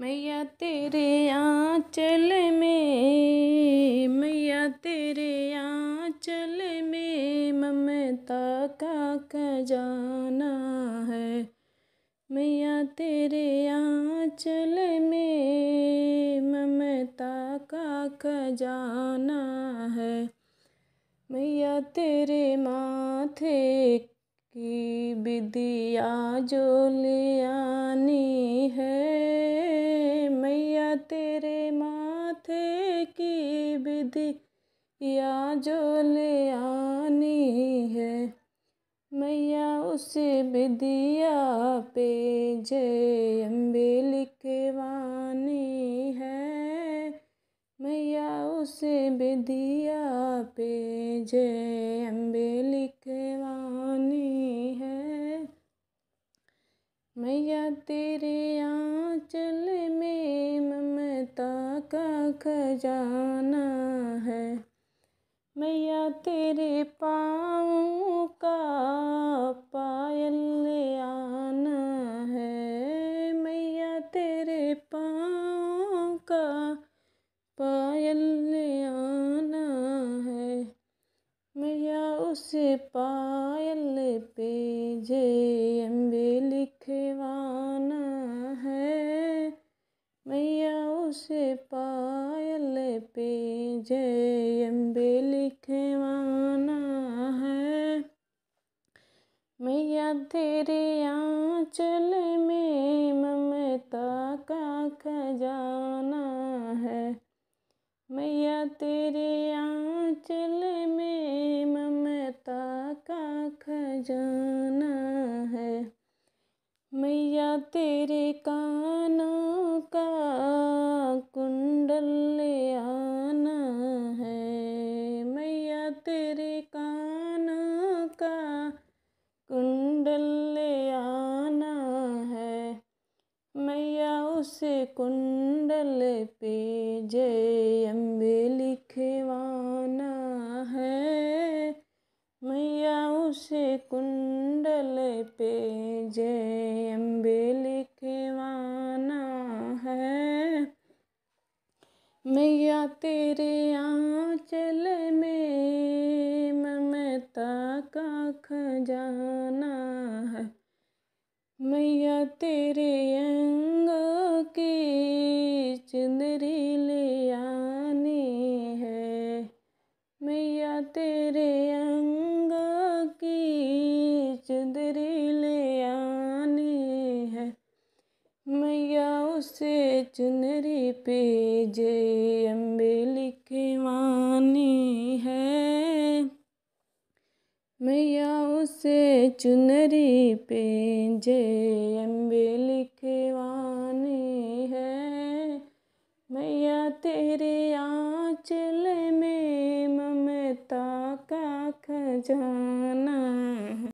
मैया तेरे आंचल में मैया तेरे आंचल में ममता का खजाना है मैया तेरे आंचल में ममता का खजाना है मैया तेरे माथे की बिदिया जो ले आनी माथे की विधि या जो ले आनी है मैया उस विधिया पे जय अम्बे लिखवानी है मैया उस विधिया पे जय अम्बे लिखवानी है मैया तेरे आँचल में ममता का खजाना है मैया तेरे पाँव का पायल ले आना है मैया तेरे पाँव का पायल ले आना है मैया उस पायल पे जे अम्बे लिखवाना है मैया से पायल पे जय अम्बे लिखवाना है मैया तेरे आंचल में ममता का खजाना है मैया तेरे आंचल में ममता का खजाना है मैया तेरे कानों का कुंडल ले आना है मैया तेरे कानों का कुंडल ले आना है मैया उसे कुंडल पे जय अम्बे लिखवा एम्बे लिखवाना है मैया तेरे आंचल में ममता का खजाना है मैया तेरे अंग की चुंदरी से चुनरी पे जे अम्बे लिखवानी है मैया उसे चुनरी पे जे अम्बे लिखवानी है मैया तेरे आंचल में ममता का खजा